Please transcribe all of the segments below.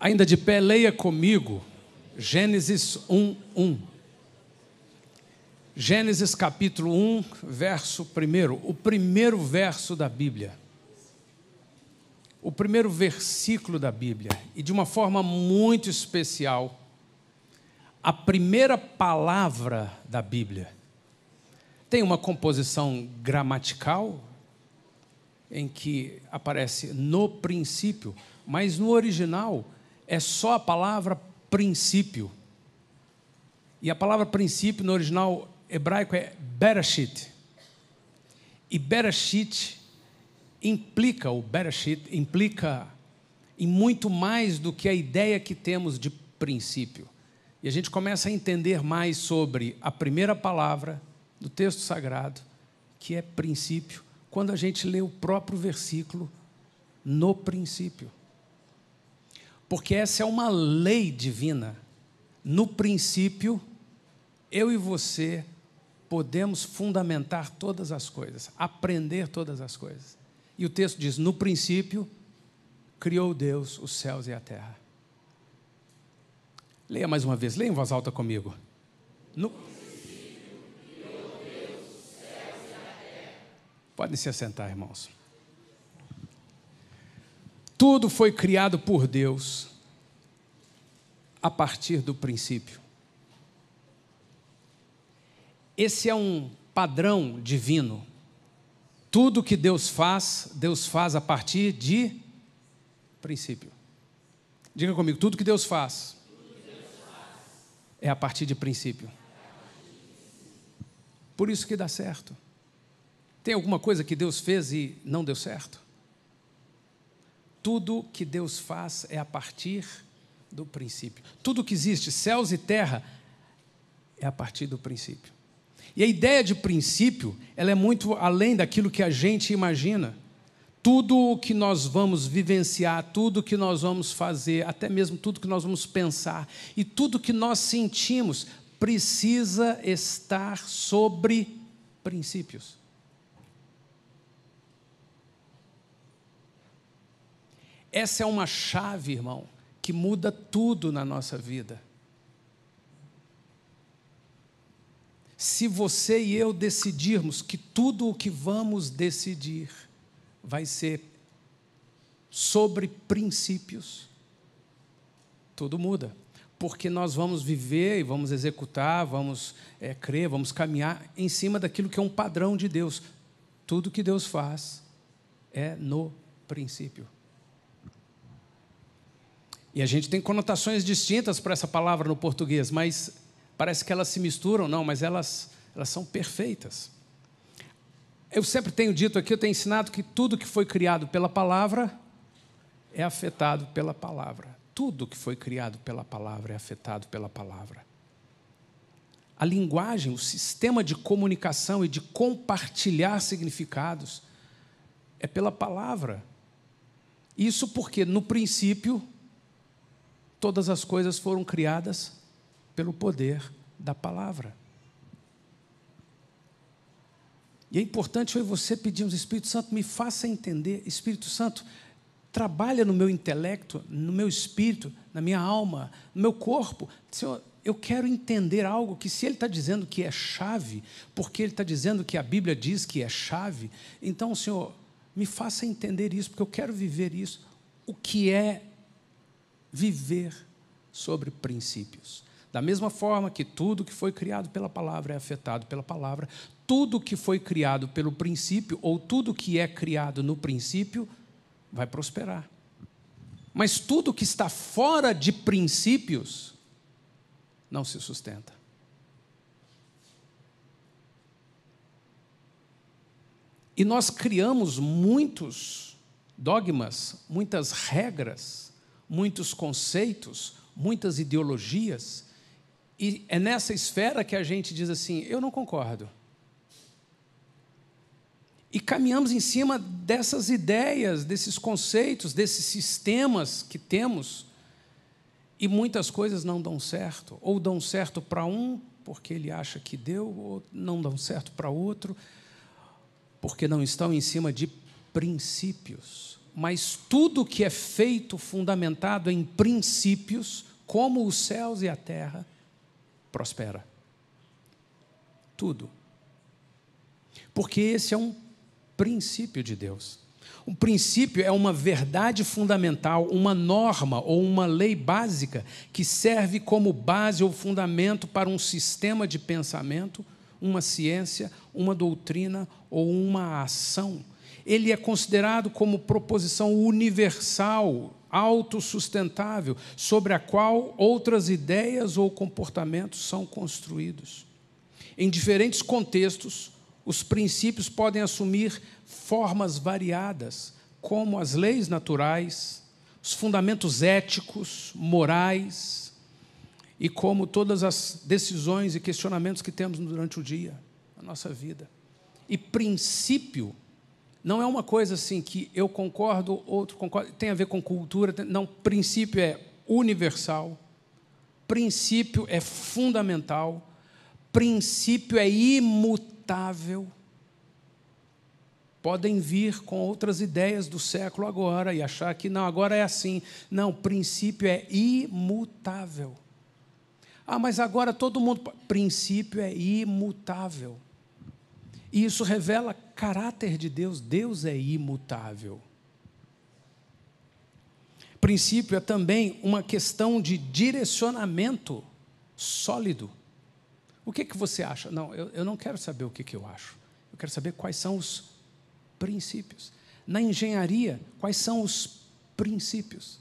ainda de pé, leia comigo Gênesis 1, 1. Gênesis capítulo 1, verso 1, o primeiro verso da Bíblia. O primeiro versículo da Bíblia, e de uma forma muito especial, a primeira palavra da Bíblia tem uma composição gramatical em que aparece no princípio, mas no original é só a palavra princípio. E a palavra princípio no original hebraico é bereshit. E bereshit implica, o bereshit implica em muito mais do que a ideia que temos de princípio. E a gente começa a entender mais sobre a primeira palavra do texto sagrado, que é princípio, quando a gente lê o próprio versículo no princípio. Porque essa é uma lei divina. No princípio, eu e você podemos fundamentar todas as coisas, aprender todas as coisas. E o texto diz: no princípio, criou Deus os céus e a terra. Leia mais uma vez, leia em voz alta comigo. No... princípio criou Deus os céus e a terra. Podem se assentar, irmãos. Tudo foi criado por Deus a partir do princípio. Esse é um padrão divino. Tudo que Deus faz, Deus faz a partir de princípio. Diga comigo, tudo que Deus faz, que Deus faz. é a partir de princípio. Por isso que dá certo. Tem alguma coisa que Deus fez e não deu certo? Tudo que Deus faz é a partir do princípio. Tudo que existe, céus e terra, é a partir do princípio. E a ideia de princípio, ela é muito além daquilo que a gente imagina. Tudo o que nós vamos vivenciar, tudo o que nós vamos fazer, até mesmo tudo que nós vamos pensar e tudo que nós sentimos precisa estar sobre princípios. Essa é uma chave, irmão, que muda tudo na nossa vida. Se você e eu decidirmos que tudo o que vamos decidir vai ser sobre princípios, tudo muda. Porque nós vamos viver e vamos executar, vamos é, crer, vamos caminhar em cima daquilo que é um padrão de Deus. Tudo que Deus faz é no princípio. E a gente tem conotações distintas para essa palavra no português, mas parece que elas se misturam, não, mas elas, elas são perfeitas. Eu sempre tenho dito aqui, eu tenho ensinado que tudo que foi criado pela palavra é afetado pela palavra. Tudo que foi criado pela palavra é afetado pela palavra. A linguagem, o sistema de comunicação e de compartilhar significados é pela palavra. Isso porque, no princípio, Todas as coisas foram criadas pelo poder da palavra. E é importante eu e você pedirmos, Espírito Santo, me faça entender, Espírito Santo, trabalha no meu intelecto, no meu espírito, na minha alma, no meu corpo. Senhor, eu quero entender algo que, se Ele está dizendo que é chave, porque Ele está dizendo que a Bíblia diz que é chave, então, Senhor, me faça entender isso, porque eu quero viver isso. O que é viver sobre princípios. Da mesma forma que tudo que foi criado pela palavra é afetado pela palavra, tudo que foi criado pelo princípio, ou tudo que é criado no princípio, vai prosperar. Mas tudo que está fora de princípios não se sustenta. E nós criamos muitos dogmas, muitas regras muitos conceitos, muitas ideologias, e é nessa esfera que a gente diz assim: eu não concordo. E caminhamos em cima dessas ideias, desses conceitos, desses sistemas que temos, e muitas coisas não dão certo, ou dão certo para um porque ele acha que deu, ou não dão certo para outro, porque não estão em cima de princípios mas tudo que é feito fundamentado em princípios, como os céus e a terra, prospera. Tudo. Porque esse é um princípio de Deus. Um princípio é uma verdade fundamental, uma norma ou uma lei básica que serve como base ou fundamento para um sistema de pensamento, uma ciência, uma doutrina ou uma ação ele é considerado como proposição universal, autossustentável, sobre a qual outras ideias ou comportamentos são construídos. Em diferentes contextos, os princípios podem assumir formas variadas, como as leis naturais, os fundamentos éticos, morais e como todas as decisões e questionamentos que temos durante o dia, a nossa vida. E princípio não é uma coisa assim que eu concordo, outro concorda, tem a ver com cultura. Tem, não, princípio é universal, princípio é fundamental, princípio é imutável. Podem vir com outras ideias do século agora e achar que não, agora é assim. Não, princípio é imutável. Ah, mas agora todo mundo. Princípio é imutável. E isso revela caráter de Deus. Deus é imutável. Princípio é também uma questão de direcionamento sólido. O que, que você acha? Não, eu, eu não quero saber o que, que eu acho. Eu quero saber quais são os princípios. Na engenharia, quais são os princípios?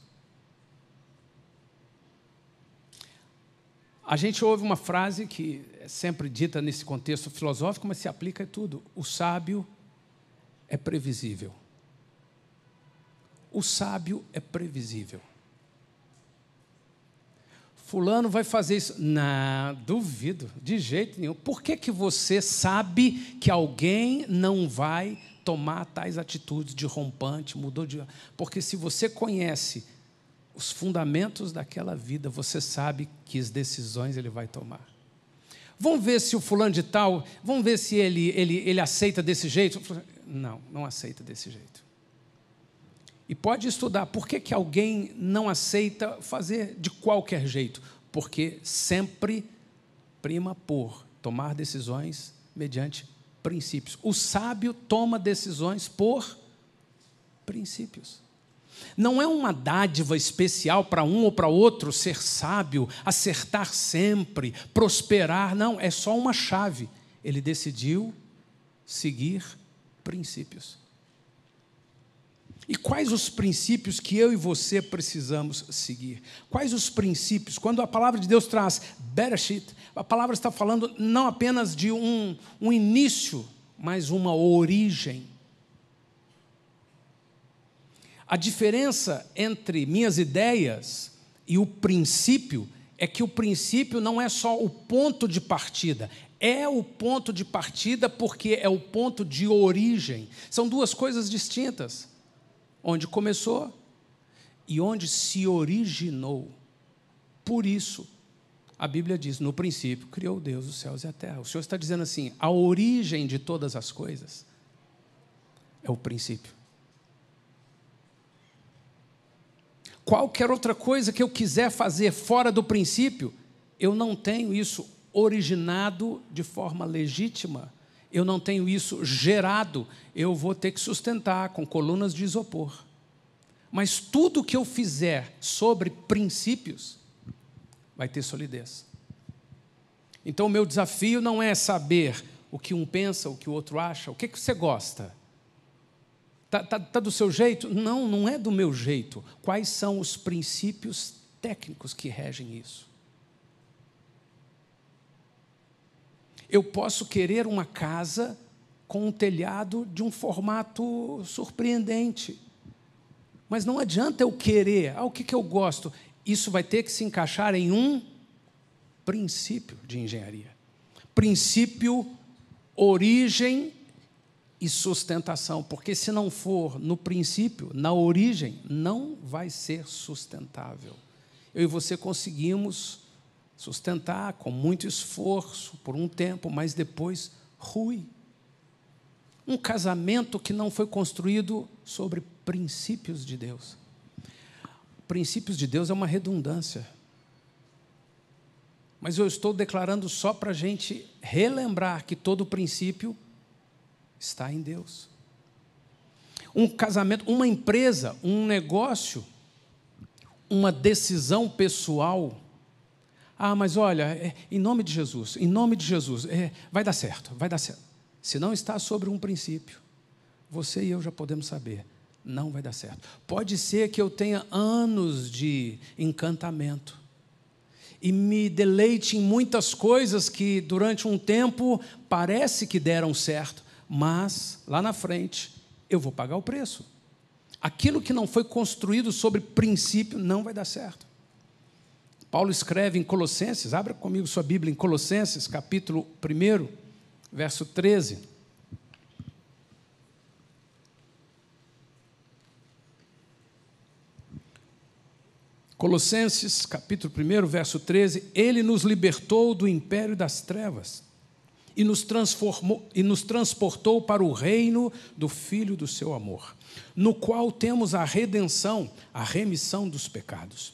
A gente ouve uma frase que sempre dita nesse contexto filosófico, mas se aplica a tudo. O sábio é previsível. O sábio é previsível. Fulano vai fazer isso. Não, duvido, de jeito nenhum. Por que, que você sabe que alguém não vai tomar tais atitudes de rompante, mudou de. Porque se você conhece os fundamentos daquela vida, você sabe que as decisões ele vai tomar. Vamos ver se o fulano de tal, vamos ver se ele, ele, ele aceita desse jeito. Não, não aceita desse jeito. E pode estudar por que, que alguém não aceita fazer de qualquer jeito. Porque sempre prima por tomar decisões mediante princípios. O sábio toma decisões por princípios. Não é uma dádiva especial para um ou para outro ser sábio, acertar sempre, prosperar. Não, é só uma chave. Ele decidiu seguir princípios. E quais os princípios que eu e você precisamos seguir? Quais os princípios? Quando a palavra de Deus traz Bereshit, a palavra está falando não apenas de um, um início, mas uma origem. A diferença entre minhas ideias e o princípio é que o princípio não é só o ponto de partida, é o ponto de partida porque é o ponto de origem. São duas coisas distintas. Onde começou e onde se originou. Por isso, a Bíblia diz: no princípio criou Deus os céus e a terra. O Senhor está dizendo assim: a origem de todas as coisas é o princípio. qualquer outra coisa que eu quiser fazer fora do princípio, eu não tenho isso originado de forma legítima, eu não tenho isso gerado, eu vou ter que sustentar com colunas de isopor. Mas tudo que eu fizer sobre princípios vai ter solidez. Então, o meu desafio não é saber o que um pensa, o que o outro acha, o que, que você gosta. Está tá, tá do seu jeito? Não, não é do meu jeito. Quais são os princípios técnicos que regem isso? Eu posso querer uma casa com um telhado de um formato surpreendente. Mas não adianta eu querer, ah, o que, que eu gosto? Isso vai ter que se encaixar em um princípio de engenharia. Princípio, origem e sustentação, porque se não for no princípio, na origem, não vai ser sustentável. Eu e você conseguimos sustentar com muito esforço por um tempo, mas depois rui. Um casamento que não foi construído sobre princípios de Deus. Princípios de Deus é uma redundância. Mas eu estou declarando só para a gente relembrar que todo princípio está em Deus. Um casamento, uma empresa, um negócio, uma decisão pessoal. Ah, mas olha, é, em nome de Jesus, em nome de Jesus, é, vai dar certo, vai dar certo. Se não está sobre um princípio, você e eu já podemos saber, não vai dar certo. Pode ser que eu tenha anos de encantamento e me deleite em muitas coisas que durante um tempo parece que deram certo, mas lá na frente eu vou pagar o preço. Aquilo que não foi construído sobre princípio não vai dar certo. Paulo escreve em Colossenses, abra comigo sua Bíblia em Colossenses, capítulo 1, verso 13. Colossenses, capítulo 1, verso 13, ele nos libertou do império das trevas e nos, transformou, e nos transportou para o reino do Filho do seu amor, no qual temos a redenção, a remissão dos pecados.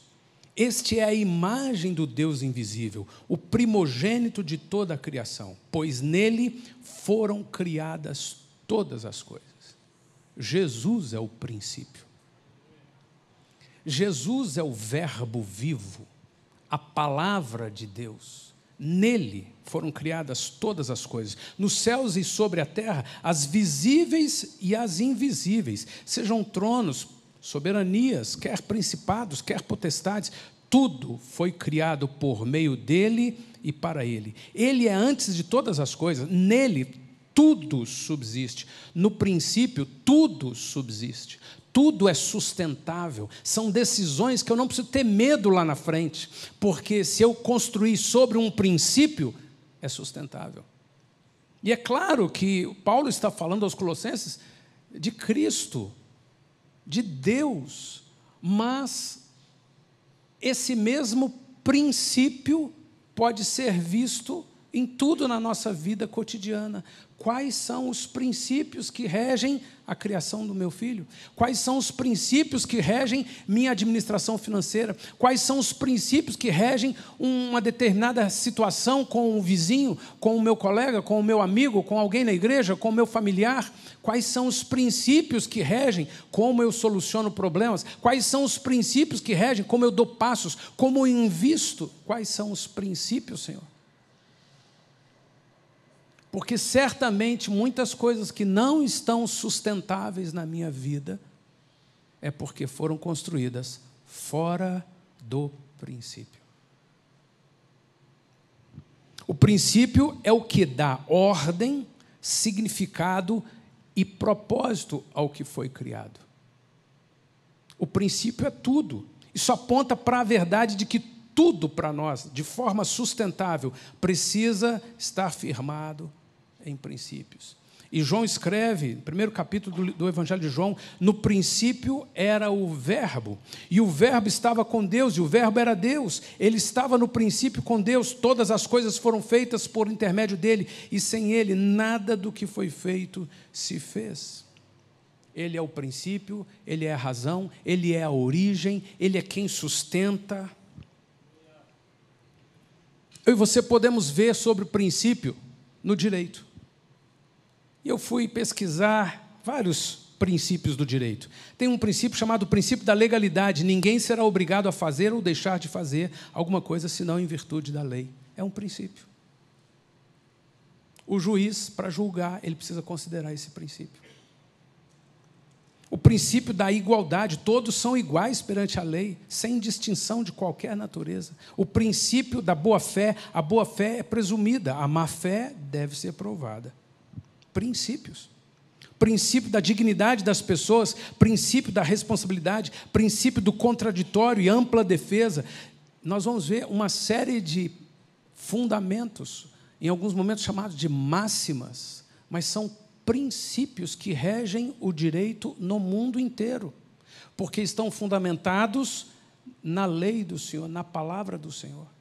Este é a imagem do Deus invisível, o primogênito de toda a criação, pois nele foram criadas todas as coisas. Jesus é o princípio. Jesus é o Verbo vivo, a palavra de Deus. Nele foram criadas todas as coisas, nos céus e sobre a terra, as visíveis e as invisíveis, sejam tronos, soberanias, quer principados, quer potestades, tudo foi criado por meio dele e para ele. Ele é antes de todas as coisas, nele tudo subsiste. No princípio, tudo subsiste tudo é sustentável. São decisões que eu não preciso ter medo lá na frente, porque se eu construir sobre um princípio, é sustentável. E é claro que Paulo está falando aos Colossenses de Cristo, de Deus, mas esse mesmo princípio pode ser visto em tudo na nossa vida cotidiana. Quais são os princípios que regem a criação do meu filho? Quais são os princípios que regem minha administração financeira? Quais são os princípios que regem uma determinada situação com o vizinho, com o meu colega, com o meu amigo, com alguém na igreja, com o meu familiar? Quais são os princípios que regem como eu soluciono problemas? Quais são os princípios que regem como eu dou passos, como eu invisto? Quais são os princípios, Senhor? porque certamente muitas coisas que não estão sustentáveis na minha vida é porque foram construídas fora do princípio. O princípio é o que dá ordem, significado e propósito ao que foi criado. O princípio é tudo. Isso aponta para a verdade de que tudo para nós, de forma sustentável, precisa estar firmado em princípios. E João escreve, primeiro capítulo do, do, Evangelho de João, no princípio era o Verbo, e o Verbo estava com Deus, e o Verbo era Deus, ele estava no princípio com Deus, todas as coisas foram feitas por intermédio dele, e sem ele nada do que foi feito se fez. Ele é o princípio, ele é a razão, ele é a origem, ele é quem sustenta. Eu e você podemos ver sobre o princípio no direito. E eu fui pesquisar vários princípios do direito. Tem um princípio chamado princípio da legalidade: ninguém será obrigado a fazer ou deixar de fazer alguma coisa senão em virtude da lei. É um princípio. O juiz, para julgar, ele precisa considerar esse princípio. O princípio da igualdade: todos são iguais perante a lei, sem distinção de qualquer natureza. O princípio da boa-fé: a boa-fé é presumida, a má-fé deve ser provada princípios. Princípio da dignidade das pessoas, princípio da responsabilidade, princípio do contraditório e ampla defesa. Nós vamos ver uma série de fundamentos, em alguns momentos chamados de máximas, mas são princípios que regem o direito no mundo inteiro, porque estão fundamentados na lei do Senhor, na palavra do Senhor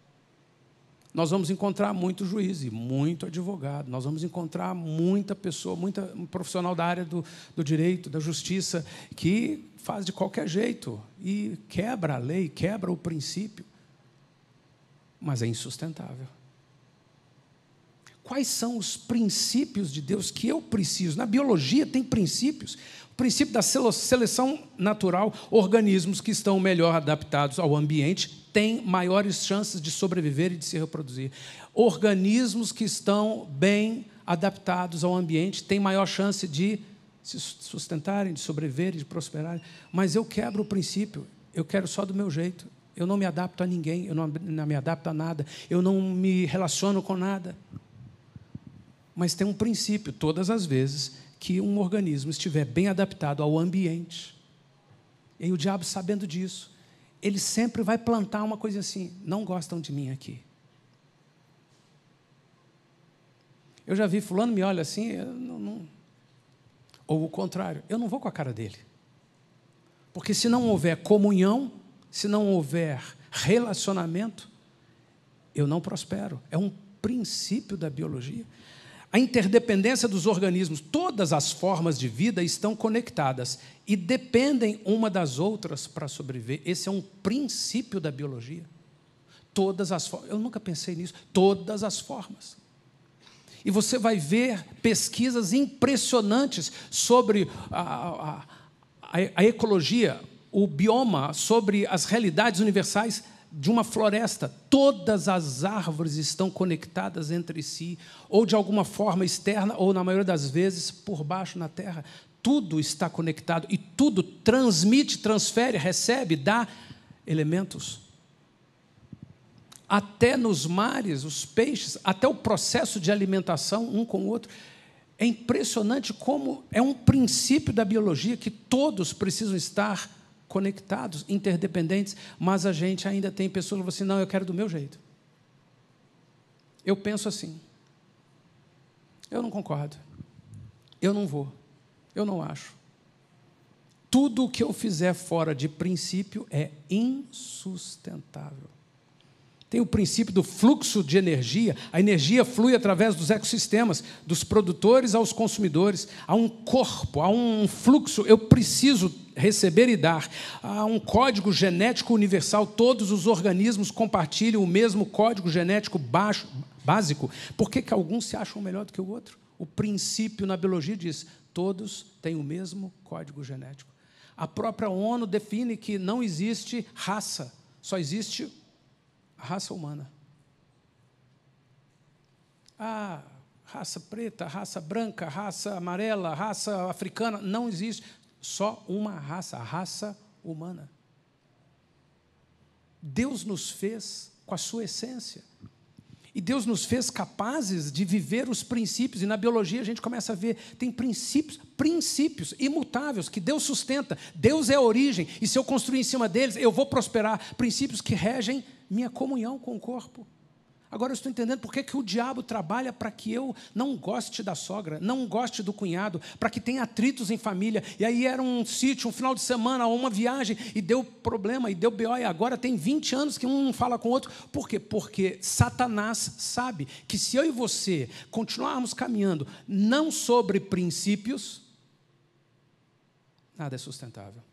nós vamos encontrar muito juiz e muito advogado, nós vamos encontrar muita pessoa, muita um profissional da área do, do direito, da justiça, que faz de qualquer jeito e quebra a lei, quebra o princípio, mas é insustentável. Quais são os princípios de Deus que eu preciso? Na biologia tem princípios. O princípio da seleção natural, organismos que estão melhor adaptados ao ambiente têm maiores chances de sobreviver e de se reproduzir. Organismos que estão bem adaptados ao ambiente têm maior chance de se sustentarem, de sobreviverem, de prosperarem. Mas eu quebro o princípio, eu quero só do meu jeito. Eu não me adapto a ninguém, eu não me adapto a nada, eu não me relaciono com nada. Mas tem um princípio, todas as vezes que um organismo estiver bem adaptado ao ambiente, e o diabo, sabendo disso, ele sempre vai plantar uma coisa assim: não gostam de mim aqui. Eu já vi fulano me olha assim, não, não. ou o contrário, eu não vou com a cara dele. Porque se não houver comunhão, se não houver relacionamento, eu não prospero. É um princípio da biologia a interdependência dos organismos, todas as formas de vida estão conectadas e dependem uma das outras para sobreviver. Esse é um princípio da biologia. Todas as formas, eu nunca pensei nisso, todas as formas. E você vai ver pesquisas impressionantes sobre a, a, a, a ecologia, o bioma, sobre as realidades universais de uma floresta, todas as árvores estão conectadas entre si, ou de alguma forma externa, ou na maioria das vezes por baixo na terra. Tudo está conectado e tudo transmite, transfere, recebe, dá elementos. Até nos mares, os peixes, até o processo de alimentação um com o outro. É impressionante como é um princípio da biologia que todos precisam estar conectados, interdependentes, mas a gente ainda tem pessoas que falam assim: não, eu quero do meu jeito. Eu penso assim. Eu não concordo. Eu não vou. Eu não acho. Tudo o que eu fizer fora de princípio é insustentável. Tem o princípio do fluxo de energia. A energia flui através dos ecossistemas, dos produtores aos consumidores. Há um corpo, há um fluxo. Eu preciso receber e dar. Há um código genético universal, todos os organismos compartilham o mesmo código genético baixo, básico. Por que, que alguns se acham melhor do que o outro? O princípio na biologia diz: todos têm o mesmo código genético. A própria ONU define que não existe raça, só existe a raça humana. a ah, raça preta, raça branca, raça amarela, raça africana, não existe só uma raça, a raça humana. Deus nos fez com a sua essência. E Deus nos fez capazes de viver os princípios, e na biologia a gente começa a ver, tem princípios, princípios imutáveis que Deus sustenta. Deus é a origem, e se eu construir em cima deles, eu vou prosperar. Princípios que regem minha comunhão com o corpo. Agora eu estou entendendo por que, que o diabo trabalha para que eu não goste da sogra, não goste do cunhado, para que tenha atritos em família. E aí era um sítio, um final de semana, uma viagem, e deu problema, e deu BO, e agora tem 20 anos que um fala com o outro. Por quê? Porque Satanás sabe que se eu e você continuarmos caminhando não sobre princípios, nada é sustentável.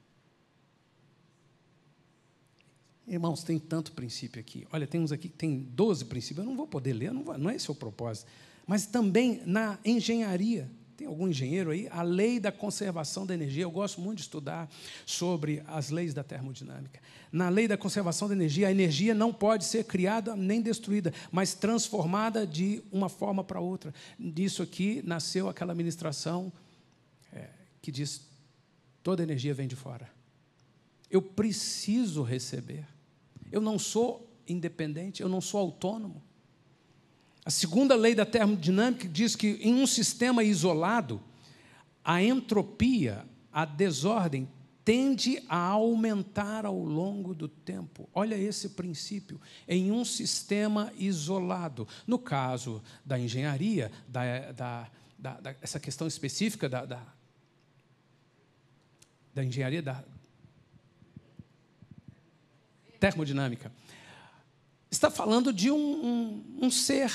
Irmãos, tem tanto princípio aqui. Olha, tem uns aqui que tem 12 princípios. Eu não vou poder ler, não, vou, não é esse o propósito. Mas também na engenharia. Tem algum engenheiro aí? A lei da conservação da energia. Eu gosto muito de estudar sobre as leis da termodinâmica. Na lei da conservação da energia, a energia não pode ser criada nem destruída, mas transformada de uma forma para outra. Disso aqui nasceu aquela ministração é, que diz: toda energia vem de fora. Eu preciso receber. Eu não sou independente, eu não sou autônomo. A segunda lei da termodinâmica diz que em um sistema isolado, a entropia, a desordem, tende a aumentar ao longo do tempo. Olha esse princípio. Em um sistema isolado. No caso da engenharia, da, da, da, da essa questão específica da, da, engenharia da, termodinâmica. Está falando de um, um, um ser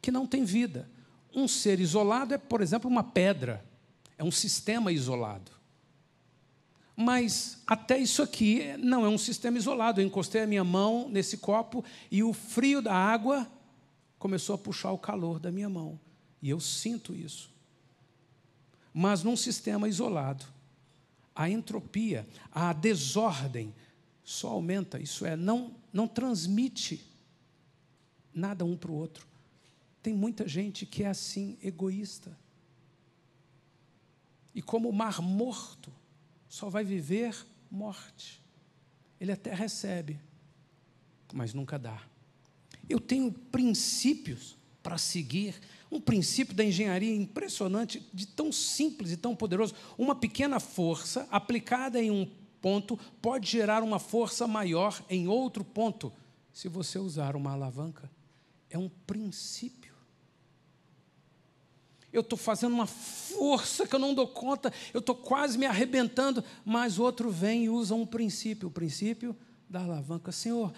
que não tem vida. Um ser isolado é, por exemplo, uma pedra, é um sistema isolado. Mas até isso aqui não é um sistema isolado. Eu encostei a minha mão nesse copo e o frio da água começou a puxar o calor da minha mão. E eu sinto isso. Mas num sistema isolado, a entropia, a desordem, só aumenta, isso é, não, não transmite nada um para o outro. Tem muita gente que é assim, egoísta. E como o mar morto, só vai viver morte. Ele até recebe, mas nunca dá. Eu tenho princípios para seguir, um princípio da engenharia impressionante, de tão simples e tão poderoso, uma pequena força aplicada em um ponto pode gerar uma força maior em outro ponto, se você usar uma alavanca. É um princípio. Eu estou fazendo uma força que eu não dou conta, eu estou quase me arrebentando, mas outro vem e usa um princípio o princípio da alavanca. Senhor,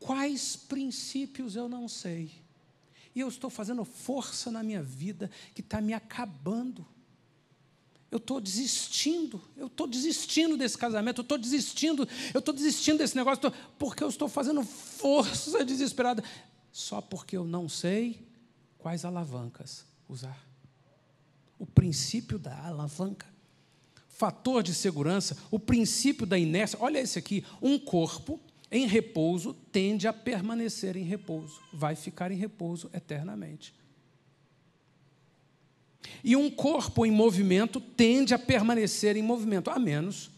quais princípios eu não sei? E eu estou fazendo força na minha vida que está me acabando eu estou desistindo, eu estou desistindo desse casamento, eu estou desistindo, eu estou desistindo desse negócio, porque eu estou fazendo força desesperada, só porque eu não sei quais alavancas usar. O princípio da alavanca, fator de segurança, o princípio da inércia. Olha esse aqui, um corpo em repouso tende a permanecer em repouso, vai ficar em repouso eternamente. E um corpo em movimento tende a permanecer em movimento, a menos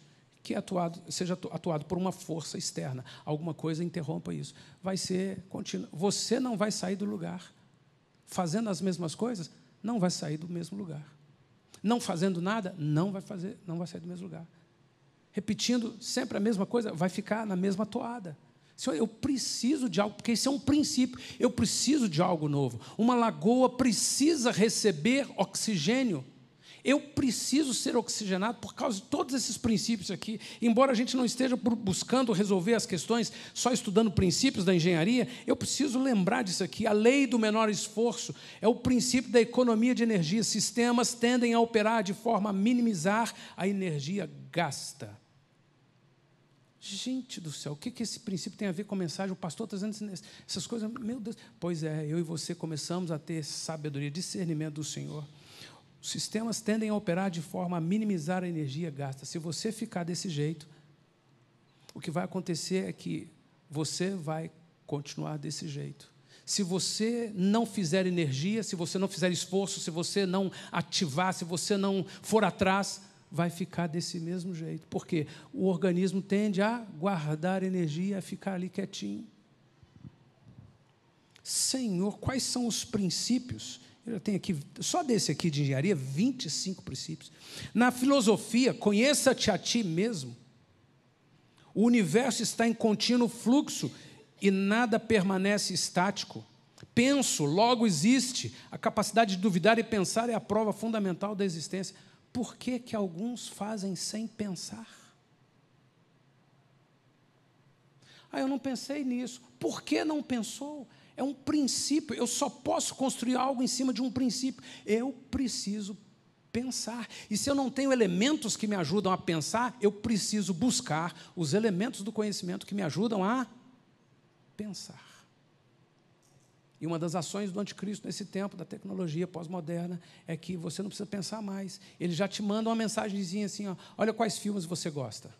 que atuado, seja atuado por uma força externa. Alguma coisa interrompa isso. Vai ser contínuo. Você não vai sair do lugar. Fazendo as mesmas coisas, não vai sair do mesmo lugar. Não fazendo nada, não vai fazer, não vai sair do mesmo lugar. Repetindo sempre a mesma coisa, vai ficar na mesma toada. Senhor, eu preciso de algo, porque esse é um princípio. Eu preciso de algo novo. Uma lagoa precisa receber oxigênio. Eu preciso ser oxigenado por causa de todos esses princípios aqui. Embora a gente não esteja buscando resolver as questões só estudando princípios da engenharia, eu preciso lembrar disso aqui. A lei do menor esforço é o princípio da economia de energia. Sistemas tendem a operar de forma a minimizar a energia gasta. Gente do céu, o que, que esse princípio tem a ver com a mensagem? O pastor está dizendo essas coisas, meu Deus. Pois é, eu e você começamos a ter sabedoria, discernimento do Senhor. Os sistemas tendem a operar de forma a minimizar a energia gasta. Se você ficar desse jeito, o que vai acontecer é que você vai continuar desse jeito. Se você não fizer energia, se você não fizer esforço, se você não ativar, se você não for atrás, vai ficar desse mesmo jeito. Porque o organismo tende a guardar energia, a ficar ali quietinho. Senhor, quais são os princípios? Eu tenho aqui, só desse aqui de engenharia, 25 princípios. Na filosofia, conheça-te a ti mesmo. O universo está em contínuo fluxo e nada permanece estático. Penso, logo existe. A capacidade de duvidar e pensar é a prova fundamental da existência por que, que alguns fazem sem pensar? Ah, eu não pensei nisso. Por que não pensou? É um princípio. Eu só posso construir algo em cima de um princípio. Eu preciso pensar. E se eu não tenho elementos que me ajudam a pensar, eu preciso buscar os elementos do conhecimento que me ajudam a pensar. E uma das ações do anticristo nesse tempo da tecnologia pós-moderna é que você não precisa pensar mais. Ele já te manda uma mensagenzinha assim: ó, olha quais filmes você gosta.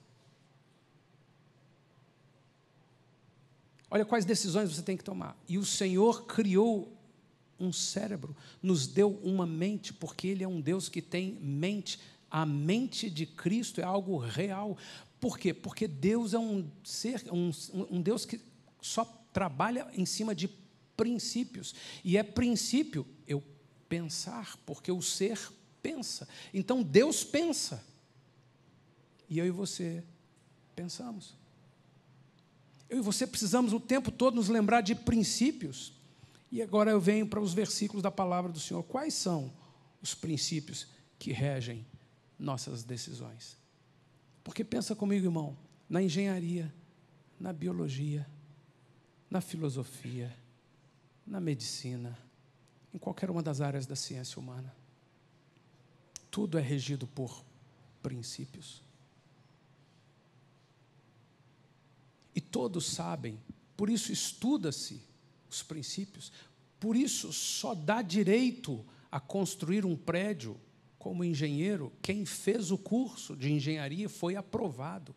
Olha quais decisões você tem que tomar. E o Senhor criou um cérebro, nos deu uma mente, porque Ele é um Deus que tem mente. A mente de Cristo é algo real. Por quê? Porque Deus é um ser, um, um Deus que só trabalha em cima de princípios. E é princípio eu pensar, porque o ser pensa. Então Deus pensa. E eu e você pensamos. Eu e você precisamos o tempo todo nos lembrar de princípios. E agora eu venho para os versículos da palavra do Senhor. Quais são os princípios que regem nossas decisões? Porque pensa comigo, irmão, na engenharia, na biologia, na filosofia, na medicina, em qualquer uma das áreas da ciência humana. Tudo é regido por princípios. E todos sabem, por isso estuda-se os princípios, por isso só dá direito a construir um prédio como engenheiro quem fez o curso de engenharia foi aprovado.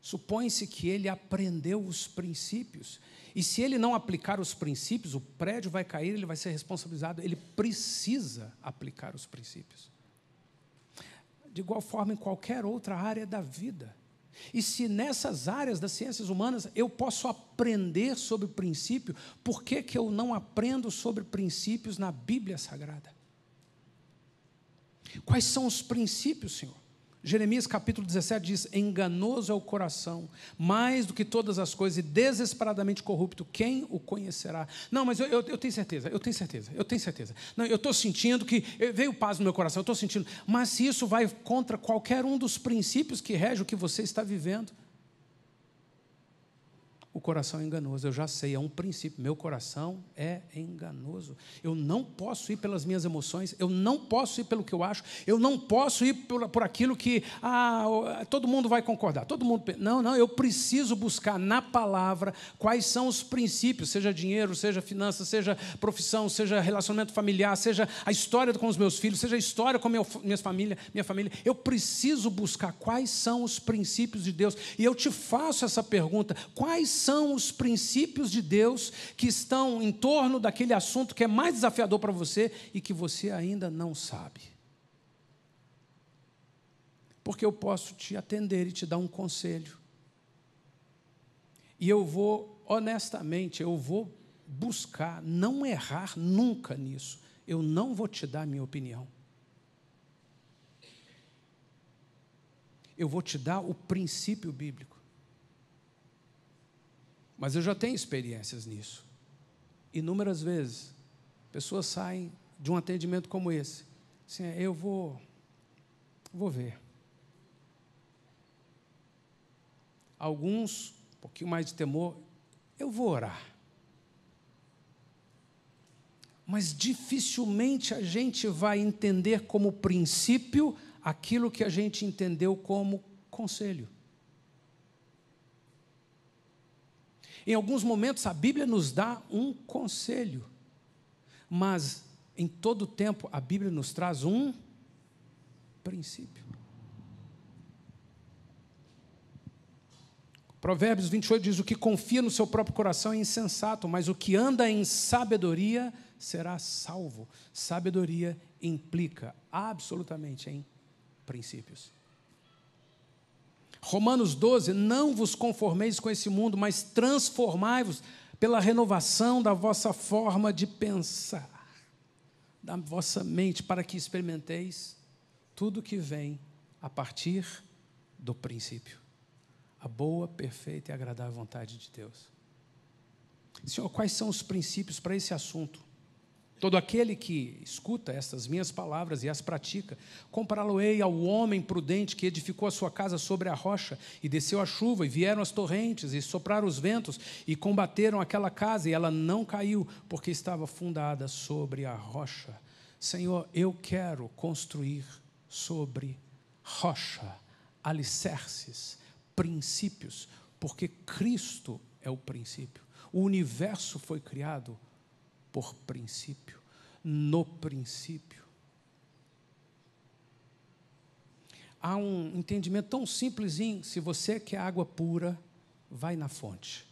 Supõe-se que ele aprendeu os princípios e se ele não aplicar os princípios, o prédio vai cair, ele vai ser responsabilizado. Ele precisa aplicar os princípios. De igual forma, em qualquer outra área da vida. E se nessas áreas das ciências humanas eu posso aprender sobre princípio, por que, que eu não aprendo sobre princípios na Bíblia Sagrada? Quais são os princípios, Senhor? Jeremias capítulo 17 diz: Enganoso é o coração, mais do que todas as coisas, e desesperadamente corrupto, quem o conhecerá? Não, mas eu, eu, eu tenho certeza, eu tenho certeza, eu tenho certeza. Não, eu estou sentindo que eh, veio paz no meu coração, eu estou sentindo, mas se isso vai contra qualquer um dos princípios que rege o que você está vivendo, o coração é enganoso. Eu já sei, é um princípio. Meu coração é enganoso. Eu não posso ir pelas minhas emoções, eu não posso ir pelo que eu acho, eu não posso ir por, por aquilo que ah, todo mundo vai concordar. Todo mundo. Não, não, eu preciso buscar na palavra quais são os princípios, seja dinheiro, seja finanças, seja profissão, seja relacionamento familiar, seja a história com os meus filhos, seja a história com minha família, minha família. Eu preciso buscar quais são os princípios de Deus. E eu te faço essa pergunta: quais são os princípios de Deus que estão em torno daquele assunto que é mais desafiador para você e que você ainda não sabe. Porque eu posso te atender e te dar um conselho. E eu vou, honestamente, eu vou buscar não errar nunca nisso. Eu não vou te dar a minha opinião. Eu vou te dar o princípio bíblico. Mas eu já tenho experiências nisso. Inúmeras vezes, pessoas saem de um atendimento como esse. Assim, é, eu vou, vou ver. Alguns, um pouquinho mais de temor, eu vou orar. Mas dificilmente a gente vai entender como princípio aquilo que a gente entendeu como conselho. Em alguns momentos a Bíblia nos dá um conselho, mas em todo tempo a Bíblia nos traz um princípio. Provérbios 28 diz: O que confia no seu próprio coração é insensato, mas o que anda em sabedoria será salvo. Sabedoria implica absolutamente em princípios. Romanos 12: Não vos conformeis com esse mundo, mas transformai-vos pela renovação da vossa forma de pensar, da vossa mente, para que experimenteis tudo que vem a partir do princípio a boa, perfeita e agradável vontade de Deus. Senhor, quais são os princípios para esse assunto? Todo aquele que escuta estas minhas palavras e as pratica, compará-lo-ei ao homem prudente que edificou a sua casa sobre a rocha, e desceu a chuva, e vieram as torrentes, e sopraram os ventos, e combateram aquela casa, e ela não caiu, porque estava fundada sobre a rocha. Senhor, eu quero construir sobre rocha, alicerces, princípios, porque Cristo é o princípio. O universo foi criado por princípio, no princípio. Há um entendimento tão simplesinho: se você quer água pura, vai na fonte.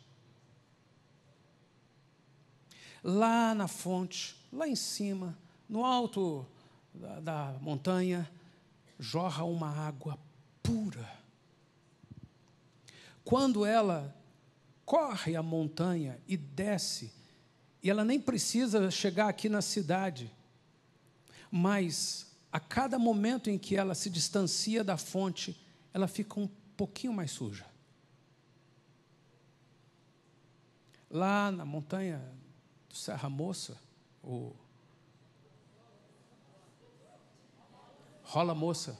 Lá na fonte, lá em cima, no alto da, da montanha, jorra uma água pura. Quando ela corre a montanha e desce, e ela nem precisa chegar aqui na cidade. Mas a cada momento em que ela se distancia da fonte, ela fica um pouquinho mais suja. Lá na montanha do Serra Moça, o Rola Moça.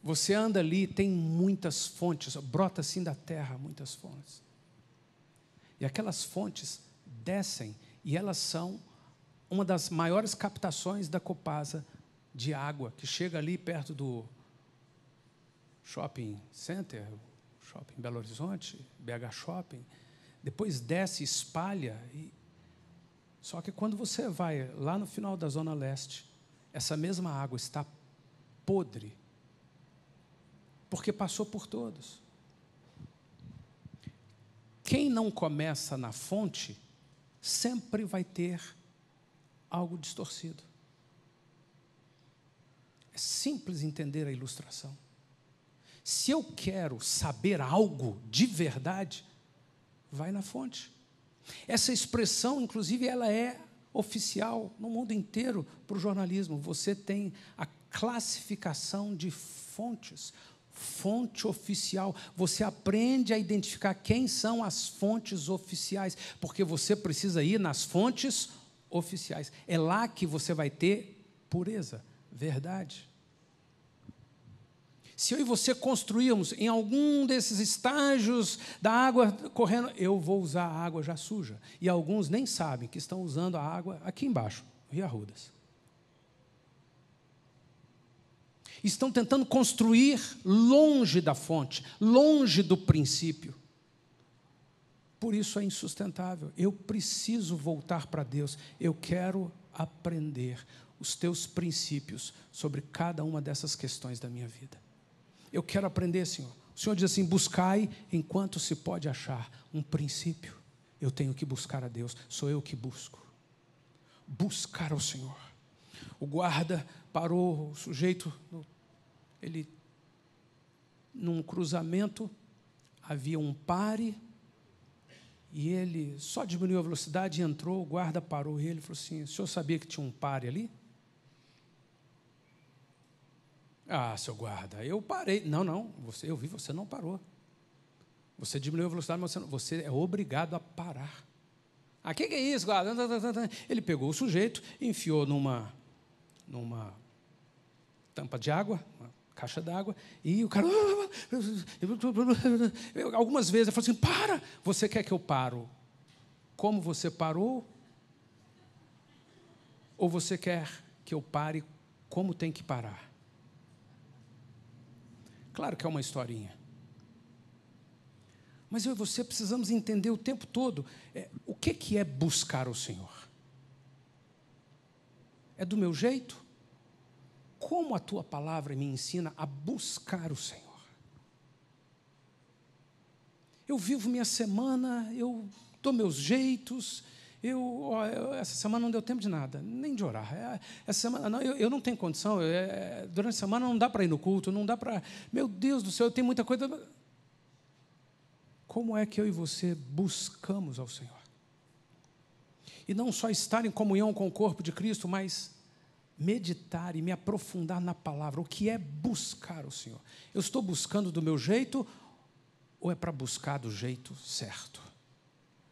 Você anda ali, tem muitas fontes, brota assim da terra muitas fontes. E aquelas fontes descem e elas são uma das maiores captações da Copasa de água, que chega ali perto do shopping center, shopping Belo Horizonte, BH Shopping, depois desce, espalha. E... Só que quando você vai lá no final da Zona Leste, essa mesma água está podre, porque passou por todos. Quem não começa na fonte, sempre vai ter algo distorcido. É simples entender a ilustração. Se eu quero saber algo de verdade, vai na fonte. Essa expressão, inclusive, ela é oficial no mundo inteiro para o jornalismo. Você tem a classificação de fontes, fonte oficial. Você aprende a identificar quem são as fontes oficiais, porque você precisa ir nas fontes oficiais. É lá que você vai ter pureza, verdade. Se eu e você construirmos em algum desses estágios da água correndo, eu vou usar a água já suja. E alguns nem sabem que estão usando a água aqui embaixo, via Arrudas. estão tentando construir longe da fonte, longe do princípio. Por isso é insustentável. Eu preciso voltar para Deus. Eu quero aprender os teus princípios sobre cada uma dessas questões da minha vida. Eu quero aprender, Senhor. O Senhor diz assim: buscai enquanto se pode achar um princípio. Eu tenho que buscar a Deus, sou eu que busco. Buscar ao Senhor o guarda parou o sujeito. ele, num cruzamento, havia um pare e ele só diminuiu a velocidade, e entrou, o guarda parou ele e falou assim: O senhor sabia que tinha um pare ali? Ah, seu guarda, eu parei. Não, não, você, eu vi, você não parou. Você diminuiu a velocidade, mas você, você é obrigado a parar. Ah, o que, que, é isso, guarda? Ele pegou o sujeito, enfiou numa numa tampa de água, uma caixa d'água, e o cara. Algumas vezes eu falo assim: para! Você quer que eu paro? Como você parou? Ou você quer que eu pare como tem que parar? Claro que é uma historinha. Mas eu e você precisamos entender o tempo todo é, o que, que é buscar o Senhor. É do meu jeito? Como a tua palavra me ensina a buscar o Senhor? Eu vivo minha semana, eu dou meus jeitos, eu, ó, eu, essa semana não deu tempo de nada, nem de orar. É, essa semana, não, eu, eu, não tenho condição. É, durante a semana não dá para ir no culto, não dá para. Meu Deus do céu, eu tenho muita coisa. Como é que eu e você buscamos ao Senhor? e não só estar em comunhão com o corpo de Cristo, mas meditar e me aprofundar na palavra, o que é buscar o Senhor. Eu estou buscando do meu jeito ou é para buscar do jeito certo?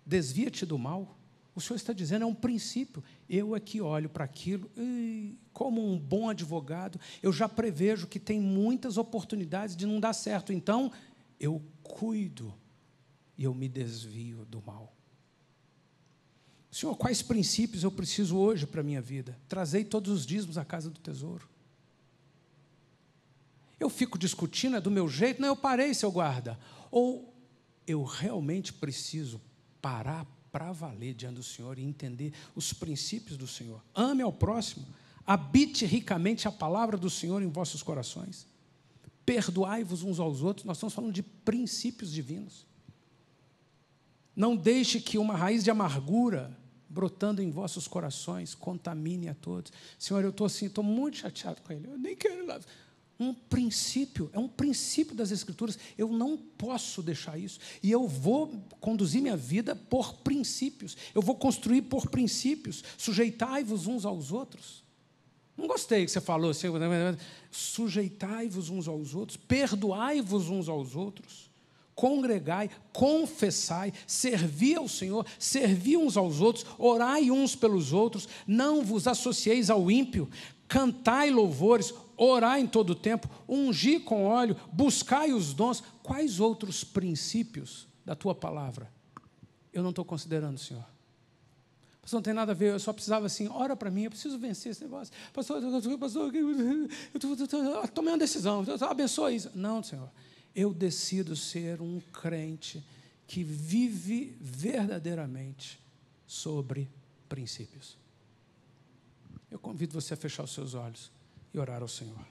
Desvia-te do mal. O Senhor está dizendo, é um princípio. Eu é que olho para aquilo, e, como um bom advogado, eu já prevejo que tem muitas oportunidades de não dar certo. Então, eu cuido e eu me desvio do mal. Senhor, quais princípios eu preciso hoje para a minha vida? Trazei todos os dízimos à casa do tesouro. Eu fico discutindo, é do meu jeito, não, eu parei, seu guarda. Ou eu realmente preciso parar para valer diante do Senhor e entender os princípios do Senhor. Ame ao próximo, habite ricamente a palavra do Senhor em vossos corações. Perdoai-vos uns aos outros, nós estamos falando de princípios divinos. Não deixe que uma raiz de amargura brotando em vossos corações contamine a todos. Senhor, eu estou assim, estou muito chateado com ele. Eu nem quero ir lá. Um princípio, é um princípio das Escrituras. Eu não posso deixar isso. E eu vou conduzir minha vida por princípios. Eu vou construir por princípios. Sujeitai-vos uns aos outros. Não gostei que você falou assim. Sujeitai-vos uns aos outros. Perdoai-vos uns aos outros congregai, confessai, servi ao Senhor, servi uns aos outros, orai uns pelos outros, não vos associeis ao ímpio, cantai louvores, orai em todo o tempo, ungi com óleo, buscai os dons. Quais outros princípios da tua palavra eu não estou considerando, Senhor? Pastor, não tem nada a ver, eu só precisava assim, ora para mim, eu preciso vencer esse negócio. Pastor, pastor, pastor eu tomei uma decisão, abençoa isso. Não, Senhor, eu decido ser um crente que vive verdadeiramente sobre princípios. Eu convido você a fechar os seus olhos e orar ao Senhor.